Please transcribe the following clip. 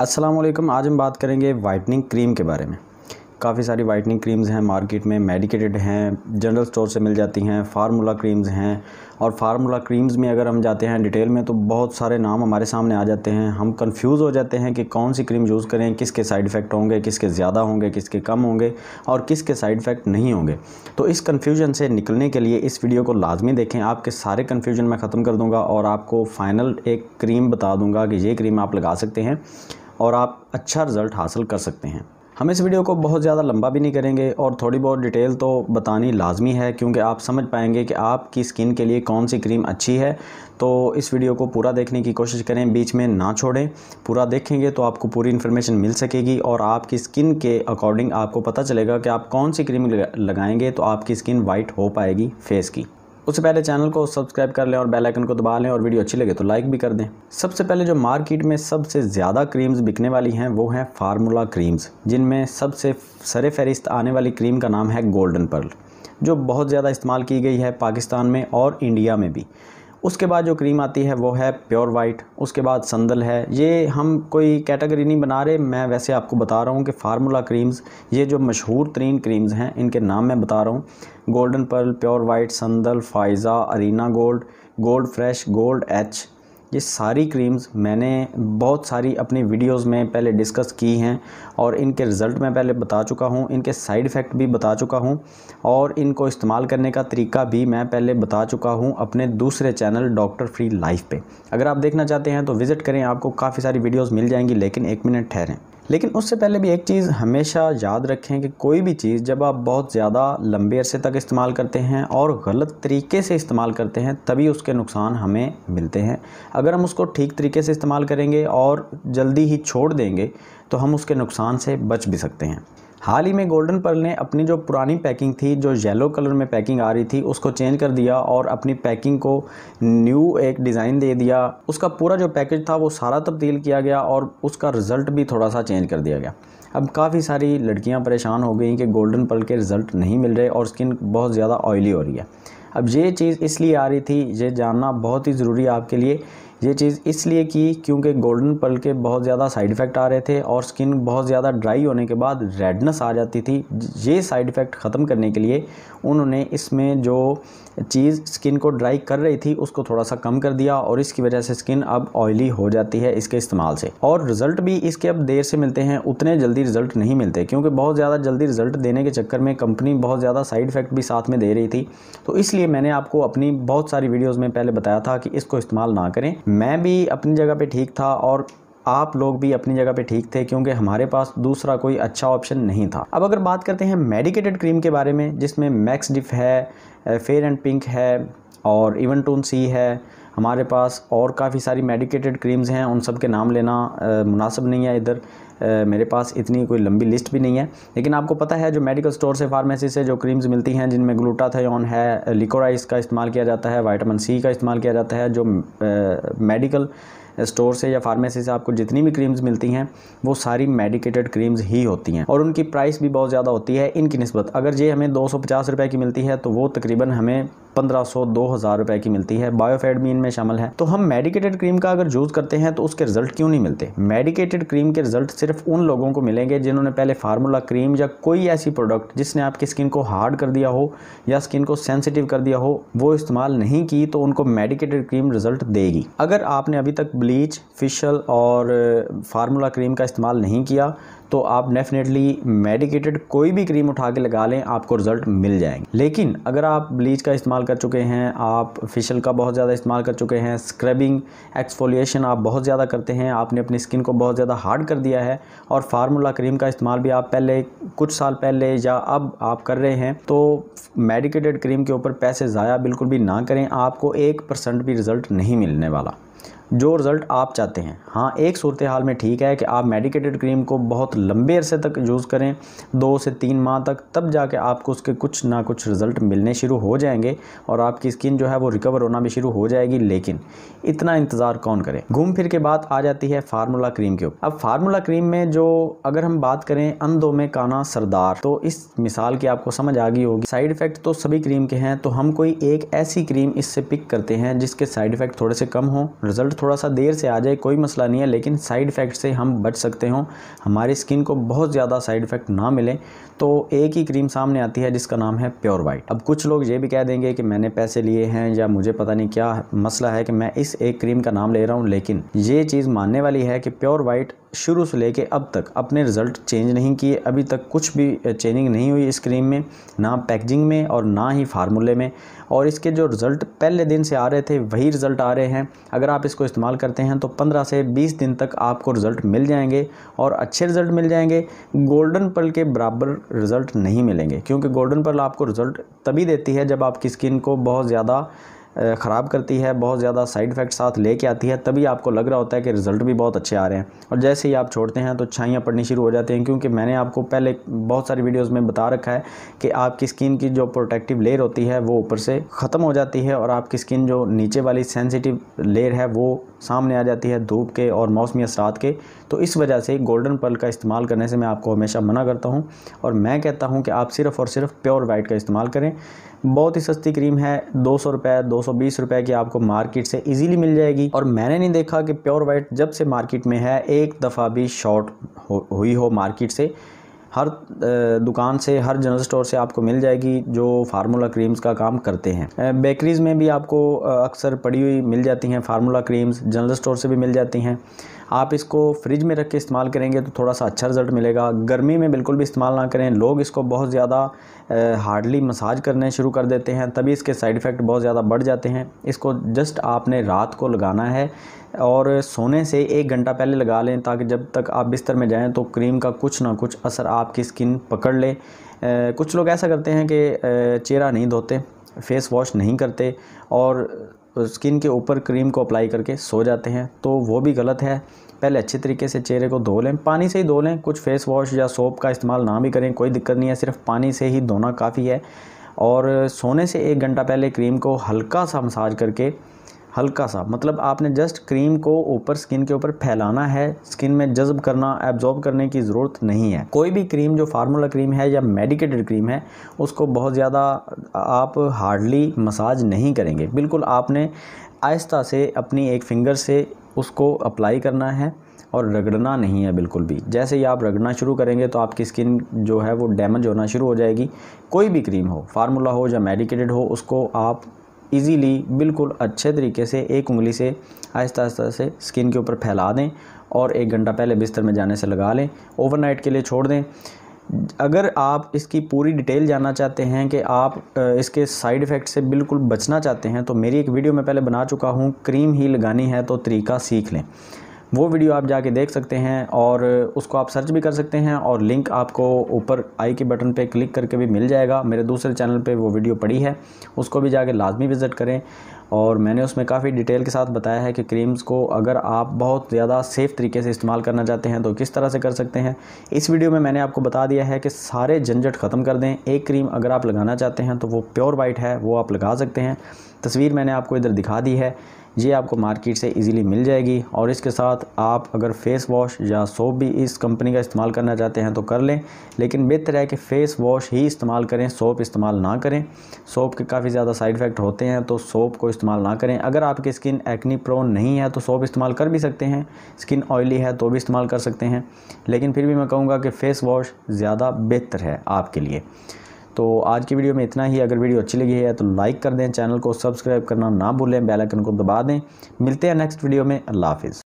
असलम आज हम बात करेंगे वाइटनिंग क्रीम के बारे में काफ़ी सारी वाइटनिंग क्रीम्स हैं मार्केट में मेडिकेटेड हैं जनरल स्टोर से मिल जाती हैं फार्मूला क्रीम्स हैं और फार्मूला क्रीम्स में अगर हम जाते हैं डिटेल में तो बहुत सारे नाम हमारे सामने आ जाते हैं हम कंफ्यूज हो जाते हैं कि कौन सी क्रीम यूज़ करें किसके साइड इफ़ेक्ट होंगे किसके ज़्यादा होंगे किसके कम होंगे और किसके साइड इफ़ेक्ट नहीं होंगे तो इस कन्फ्यूजन से निकलने के लिए इस वीडियो को लाजमी देखें आपके सारे कन्फ्यूजन मैं ख़त्म कर दूँगा और आपको फ़ाइनल एक क्रीम बता दूँगा कि ये क्रीम आप लगा सकते हैं और आप अच्छा रिज़ल्ट हासिल कर सकते हैं हम इस वीडियो को बहुत ज़्यादा लंबा भी नहीं करेंगे और थोड़ी बहुत डिटेल तो बतानी लाजमी है क्योंकि आप समझ पाएंगे कि आपकी स्किन के लिए कौन सी क्रीम अच्छी है तो इस वीडियो को पूरा देखने की कोशिश करें बीच में ना छोड़ें पूरा देखेंगे तो आपको पूरी इन्फॉर्मेशन मिल सकेगी और आपकी स्किन के अकॉर्डिंग आपको पता चलेगा कि आप कौन सी क्रीम लगाएंगे तो आपकी स्किन वाइट हो पाएगी फेस की उससे पहले चैनल को सब्सक्राइब कर लें और बेल आइकन को दबा लें और वीडियो अच्छी लगे तो लाइक भी कर दें सबसे पहले जो मार्केट में सबसे ज़्यादा क्रीम्स बिकने वाली हैं वो हैं फार्मूला क्रीम्स जिनमें सबसे सर फहरिस्त आने वाली क्रीम का नाम है गोल्डन पर्ल जो बहुत ज़्यादा इस्तेमाल की गई है पाकिस्तान में और इंडिया में भी उसके बाद जो क्रीम आती है वो है प्योर वाइट उसके बाद संदल है ये हम कोई कैटेगरी नहीं बना रहे मैं वैसे आपको बता रहा हूँ कि फार्मूला क्रीम्स ये जो मशहूर तरीन क्रीम्स हैं इनके नाम मैं बता रहा हूँ golden pearl pure white sandal Faiza arena gold gold fresh gold H ये सारी क्रीम्स मैंने बहुत सारी अपनी वीडियोस में पहले डिस्कस की हैं और इनके रिज़ल्ट मैं पहले बता चुका हूँ इनके साइड इफ़ेक्ट भी बता चुका हूँ और इनको इस्तेमाल करने का तरीका भी मैं पहले बता चुका हूँ अपने दूसरे चैनल डॉक्टर फ्री लाइफ पे अगर आप देखना चाहते हैं तो विज़िट करें आपको काफ़ी सारी वीडियोज़ मिल जाएंगी लेकिन एक मिनट ठहरें लेकिन उससे पहले भी एक चीज़ हमेशा याद रखें कि कोई भी चीज़ जब आप बहुत ज़्यादा लंबे अरसे तक इस्तेमाल करते हैं और गलत तरीके से इस्तेमाल करते हैं तभी उसके नुकसान हमें मिलते हैं अगर हम उसको ठीक तरीके से इस्तेमाल करेंगे और जल्दी ही छोड़ देंगे तो हम उसके नुकसान से बच भी सकते हैं हाल ही में गोल्डन पर्ल ने अपनी जो पुरानी पैकिंग थी जो येलो कलर में पैकिंग आ रही थी उसको चेंज कर दिया और अपनी पैकिंग को न्यू एक डिज़ाइन दे दिया उसका पूरा जो पैकेज था वो सारा तब्दील किया गया और उसका रिज़ल्ट भी थोड़ा सा चेंज कर दिया गया अब काफ़ी सारी लड़कियां परेशान हो गई कि गोल्डन पर्ल के रिज़ल्ट नहीं मिल रहे और स्किन बहुत ज़्यादा ऑयली हो रही है अब ये चीज़ इसलिए आ रही थी ये जानना बहुत ही ज़रूरी है आपके लिए ये चीज़ इसलिए की क्योंकि गोल्डन पल के बहुत ज़्यादा साइड इफ़ेक्ट आ रहे थे और स्किन बहुत ज़्यादा ड्राई होने के बाद रेडनेस आ जाती थी ये साइड इफ़ेक्ट ख़त्म करने के लिए उन्होंने इसमें जो चीज़ स्किन को ड्राई कर रही थी उसको थोड़ा सा कम कर दिया और इसकी वजह से स्किन अब ऑयली हो जाती है इसके इस्तेमाल से और रिज़ल्ट भी इसके अब देर से मिलते हैं उतने जल्दी रिज़ल्ट नहीं मिलते क्योंकि बहुत ज़्यादा जल्दी रिज़ल्ट देने के चक्कर में कंपनी बहुत ज़्यादा साइड इफ़ेक्ट भी साथ में दे रही थी तो इसलिए मैंने आपको अपनी बहुत सारी वीडियोज़ में पहले बताया था कि इसको इस्तेमाल ना करें मैं भी अपनी जगह पे ठीक था और आप लोग भी अपनी जगह पे ठीक थे क्योंकि हमारे पास दूसरा कोई अच्छा ऑप्शन नहीं था अब अगर बात करते हैं मेडिकेटेड क्रीम के बारे में जिसमें मैक्स डिफ है फेयर एंड पिंक है और इवन टून सी है हमारे पास और काफ़ी सारी मेडिकेटेड क्रीम्स हैं उन सब के नाम लेना मुनासिब नहीं है इधर मेरे पास इतनी कोई लंबी लिस्ट भी नहीं है लेकिन आपको पता है जो मेडिकल स्टोर से फार्मेसी से जो क्रीम्स मिलती हैं जिनमें ग्लूटाथायोन है लिकोराइस का इस्तेमाल किया जाता है वाइटामिन सी का इस्तेमाल किया जाता है जो मेडिकल uh, स्टोर से या फार्मेसी से आपको जितनी भी क्रीम्स मिलती हैं वो सारी मेडिकेटेड क्रीम्स ही होती हैं और उनकी प्राइस भी बहुत ज़्यादा होती है इनकी नस्बत अगर ये हमें दो रुपए की मिलती है तो वो तकरीबन हमें पंद्रह सौ दो हज़ार की मिलती है बायोफेड भी इनमें शामिल है तो हम मेडिकेटेड क्रीम का अगर यूज़ करते हैं तो उसके रिजल्ट क्यों नहीं मिलते मेडिकेटेड क्रीम के रिजल्ट सिर्फ उन लोगों को मिलेंगे जिन्होंने पहले फार्मूला क्रीम या कोई ऐसी प्रोडक्ट जिसने आपकी स्किन को हार्ड कर दिया हो या स्किन को सेंसिटिव कर दिया हो वो इस्तेमाल नहीं की तो उनको मेडिकेटेड क्रीम रिजल्ट देगी अगर आपने अभी तक ब्लीच फिशल और फार्मूला uh, क्रीम का इस्तेमाल नहीं किया तो आप डेफिनेटली मेडिकेटेड कोई भी क्रीम उठा के लगा लें आपको रिजल्ट मिल जाएंगे लेकिन अगर आप ब्लीच का इस्तेमाल कर चुके हैं आप फिशल का बहुत ज़्यादा इस्तेमाल कर चुके हैं स्क्रबिंग एक्सफोलिएशन आप बहुत ज़्यादा करते हैं आपने अपनी स्किन को बहुत ज़्यादा हार्ड कर दिया है और फार्मूला क्रीम का इस्तेमाल भी आप पहले कुछ साल पहले या अब आप कर रहे हैं तो मेडिकेटेड क्रीम के ऊपर पैसे ज़ाया बिल्कुल भी ना करें आपको एक परसेंट भी रिज़ल्ट नहीं मिलने वाला जो रिज़ल्ट आप चाहते हैं हाँ एक सूरत हाल में ठीक है कि आप मेडिकेटेड क्रीम को बहुत लंबे अरसे तक यूज़ करें दो से तीन माह तक तब जाके आपको उसके कुछ ना कुछ रिज़ल्ट मिलने शुरू हो जाएंगे और आपकी स्किन जो है वो रिकवर होना भी शुरू हो जाएगी लेकिन इतना इंतज़ार कौन करे घूम फिर के बाद आ जाती है फार्मूला क्रीम के ऊपर अब फार्मूला क्रीम में जो अगर हम बात करें अंधों में काना सरदार तो इस मिसाल की आपको समझ आ गई होगी साइड इफ़ेक्ट तो सभी क्रीम के हैं तो हम कोई एक ऐसी क्रीम इससे पिक करते हैं जिसके साइड इफ़ेक्ट थोड़े से कम हों रिज़ल्ट थोड़ा सा देर से आ जाए कोई मसला नहीं है लेकिन साइड इफ़ेक्ट से हम बच सकते हों हमारी स्किन को बहुत ज़्यादा साइड इफ़ेक्ट ना मिले तो एक ही क्रीम सामने आती है जिसका नाम है प्योर वाइट अब कुछ लोग ये भी कह देंगे कि मैंने पैसे लिए हैं या मुझे पता नहीं क्या मसला है कि मैं इस एक क्रीम का नाम ले रहा हूँ लेकिन ये चीज़ मानने वाली है कि प्योर वाइट शुरू से लेके अब तक अपने रिज़ल्ट चेंज नहीं किए अभी तक कुछ भी चेंजिंग नहीं हुई इस क्रीम में ना पैकेजिंग में और ना ही फार्मूले में और इसके जो रिज़ल्ट पहले दिन से आ रहे थे वही रिज़ल्ट आ रहे हैं अगर आप इसको इस्तेमाल करते हैं तो 15 से 20 दिन तक आपको रिज़ल्ट मिल जाएंगे और अच्छे रिज़ल्ट मिल जाएंगे गोल्डन पर्ल के बराबर रिज़ल्ट नहीं मिलेंगे क्योंकि गोल्डन पर्ल आपको रिज़ल्ट तभी देती है जब आपकी स्किन को बहुत ज़्यादा ख़राब करती है बहुत ज़्यादा साइड इफ़ेक्ट साथ लेके आती है तभी आपको लग रहा होता है कि रिज़ल्ट भी बहुत अच्छे आ रहे हैं और जैसे ही आप छोड़ते हैं तो छाइयाँ पड़नी शुरू हो जाती हैं क्योंकि मैंने आपको पहले बहुत सारी वीडियोज़ में बता रखा है कि आपकी स्किन की जो प्रोटेक्टिव लेयर होती है वो ऊपर से ख़त्म हो जाती है और आपकी स्किन जो नीचे वाली सेंसिटिव लेयर है वो सामने आ जाती है धूप के और मौसमी असरात के तो इस वजह से गोल्डन पर्ल का इस्तेमाल करने से मैं आपको हमेशा मना करता हूँ और मैं कहता हूँ कि आप सिर्फ़ और सिर्फ प्योर वाइट का इस्तेमाल करें बहुत ही सस्ती क्रीम है दो सौ रुपये दो सौ बीस रुपये की आपको मार्केट से ईजिली मिल जाएगी और मैंने नहीं देखा कि प्योर वाइट जब से मार्केट में है एक दफ़ा भी शॉर्ट हो, हुई हो मार्केट से हर दुकान से हर जनरल स्टोर से आपको मिल जाएगी जो फार्मूला क्रीम्स का काम करते हैं बेकरीज़ में भी आपको अक्सर पड़ी हुई मिल जाती हैं फार्मूला क्रीम्स जनरल स्टोर से भी मिल जाती हैं आप इसको फ्रिज में रख के इस्तेमाल करेंगे तो थोड़ा सा अच्छा रिज़ल्ट मिलेगा गर्मी में बिल्कुल भी इस्तेमाल ना करें लोग इसको बहुत ज़्यादा हार्डली मसाज करने शुरू कर देते हैं तभी इसके साइड इफ़ेक्ट बहुत ज़्यादा बढ़ जाते हैं इसको जस्ट आपने रात को लगाना है और सोने से एक घंटा पहले लगा लें ताकि जब तक आप बिस्तर में जाएँ तो क्रीम का कुछ ना कुछ असर आपकी स्किन पकड़ ले कुछ लोग ऐसा करते हैं कि चेहरा नहीं धोते फेस वॉश नहीं करते और स्किन के ऊपर क्रीम को अप्लाई करके सो जाते हैं तो वो भी गलत है पहले अच्छे तरीके से चेहरे को धो लें पानी से ही धो लें कुछ फेस वॉश या सोप का इस्तेमाल ना भी करें कोई दिक्कत नहीं है सिर्फ पानी से ही धोना काफ़ी है और सोने से एक घंटा पहले क्रीम को हल्का सा मसाज करके हल्का सा मतलब आपने जस्ट क्रीम को ऊपर स्किन के ऊपर फैलाना है स्किन में जज्ब करना एब्जॉर्ब करने की ज़रूरत नहीं है कोई भी क्रीम जो फार्मूला क्रीम है या मेडिकेटेड क्रीम है उसको बहुत ज़्यादा आप हार्डली मसाज नहीं करेंगे बिल्कुल आपने आहिस्ता से अपनी एक फिंगर से उसको अप्लाई करना है और रगड़ना नहीं है बिल्कुल भी जैसे ही आप रगड़ना शुरू करेंगे तो आपकी स्किन जो है वो डैमेज होना शुरू हो जाएगी कोई भी क्रीम हो फार्मूला हो या मेडिकेटेड हो उसको आप इजीली बिल्कुल अच्छे तरीके से एक उंगली से आहिस्ता आहिस्ता से स्किन के ऊपर फैला दें और एक घंटा पहले बिस्तर में जाने से लगा लें ओवरनाइट के लिए छोड़ दें अगर आप इसकी पूरी डिटेल जानना चाहते हैं कि आप इसके साइड इफ़ेक्ट से बिल्कुल बचना चाहते हैं तो मेरी एक वीडियो में पहले बना चुका हूँ क्रीम ही लगानी है तो तरीका सीख लें वो वीडियो आप जाके देख सकते हैं और उसको आप सर्च भी कर सकते हैं और लिंक आपको ऊपर आई के बटन पे क्लिक करके भी मिल जाएगा मेरे दूसरे चैनल पे वो वीडियो पड़ी है उसको भी जाके लाजमी विज़िट करें और मैंने उसमें काफ़ी डिटेल के साथ बताया है कि क्रीम्स को अगर आप बहुत ज़्यादा सेफ़ तरीके से इस्तेमाल करना चाहते हैं तो किस तरह से कर सकते हैं इस वीडियो में मैंने आपको बता दिया है कि सारे झंझट ख़त्म कर दें एक क्रीम अगर आप लगाना चाहते हैं तो वो प्योर वाइट है वो आप लगा सकते हैं तस्वीर मैंने आपको इधर दिखा दी है ये आपको मार्केट से इजीली मिल जाएगी और इसके साथ आप अगर फेस वॉश या सोप भी इस कंपनी का इस्तेमाल करना चाहते हैं तो कर लें लेकिन बेहतर है कि फ़ेस वॉश ही इस्तेमाल करें सोप इस्तेमाल ना करें सोप के काफ़ी ज़्यादा साइड इफ़ेक्ट होते हैं तो सोप को इस्तेमाल ना करें अगर आपकी स्किन एक्नी प्रोन नहीं है तो सोप इस्तेमाल कर भी सकते हैं स्किन ऑयली है तो भी इस्तेमाल कर सकते हैं लेकिन फिर भी मैं कहूँगा कि फ़ेस वॉश ज़्यादा बेहतर है आपके लिए तो आज की वीडियो में इतना ही अगर वीडियो अच्छी लगी है तो लाइक कर दें चैनल को सब्सक्राइब करना ना भूलें बेल आइकन को दबा दें मिलते हैं नेक्स्ट वीडियो में अल्लाह हाफिज़